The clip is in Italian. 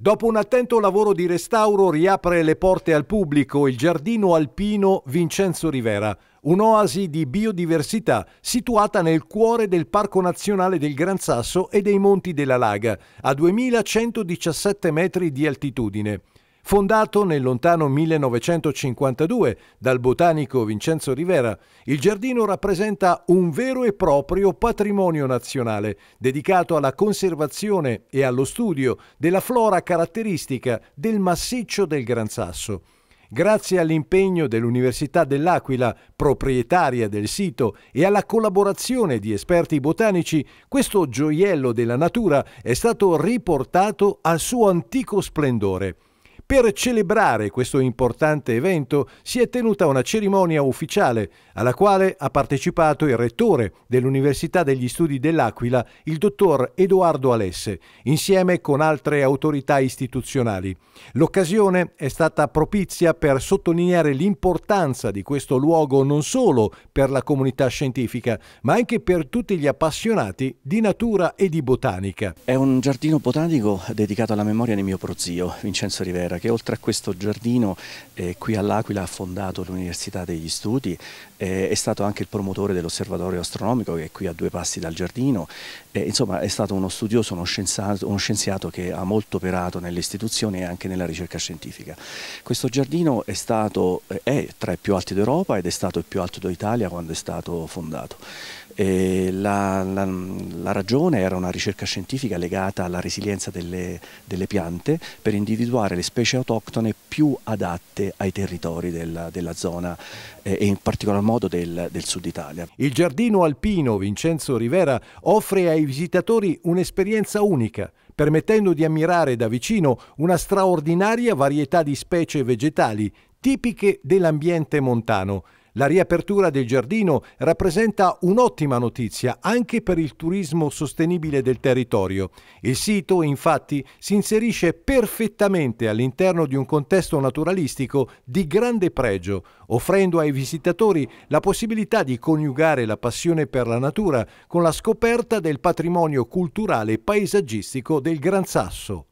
Dopo un attento lavoro di restauro riapre le porte al pubblico il giardino alpino Vincenzo Rivera, un'oasi di biodiversità situata nel cuore del Parco Nazionale del Gran Sasso e dei Monti della Laga, a 2117 metri di altitudine. Fondato nel lontano 1952 dal botanico Vincenzo Rivera, il giardino rappresenta un vero e proprio patrimonio nazionale, dedicato alla conservazione e allo studio della flora caratteristica del massiccio del Gran Sasso. Grazie all'impegno dell'Università dell'Aquila, proprietaria del sito, e alla collaborazione di esperti botanici, questo gioiello della natura è stato riportato al suo antico splendore. Per celebrare questo importante evento si è tenuta una cerimonia ufficiale alla quale ha partecipato il rettore dell'Università degli Studi dell'Aquila, il dottor Edoardo Alesse, insieme con altre autorità istituzionali. L'occasione è stata propizia per sottolineare l'importanza di questo luogo non solo per la comunità scientifica, ma anche per tutti gli appassionati di natura e di botanica. È un giardino botanico dedicato alla memoria di mio prozio, Vincenzo Rivera Scienza, che oltre a questo giardino eh, qui all'Aquila ha fondato l'Università degli Studi, eh, è stato anche il promotore dell'osservatorio astronomico che è qui a due passi dal giardino, eh, insomma è stato uno studioso, uno scienziato, uno scienziato che ha molto operato nelle istituzioni e anche nella ricerca scientifica. Questo giardino è, stato, eh, è tra i più alti d'Europa ed è stato il più alto d'Italia quando è stato fondato. La, la, la, ragione era una ricerca scientifica legata alla resilienza delle, delle, piante per individuare le specie autoctone più adatte ai territori della, della zona eh, e in particolar modo del, del sud Italia. Il giardino alpino Vincenzo Rivera offre ai visitatori un'esperienza unica permettendo di ammirare da vicino una straordinaria varietà di specie vegetali tipiche dell'ambiente montano la riapertura del giardino rappresenta un'ottima notizia anche per il turismo sostenibile del territorio. Il sito infatti si inserisce perfettamente all'interno di un contesto naturalistico di grande pregio, offrendo ai visitatori la possibilità di coniugare la passione per la natura con la scoperta del patrimonio culturale e paesaggistico del Gran Sasso.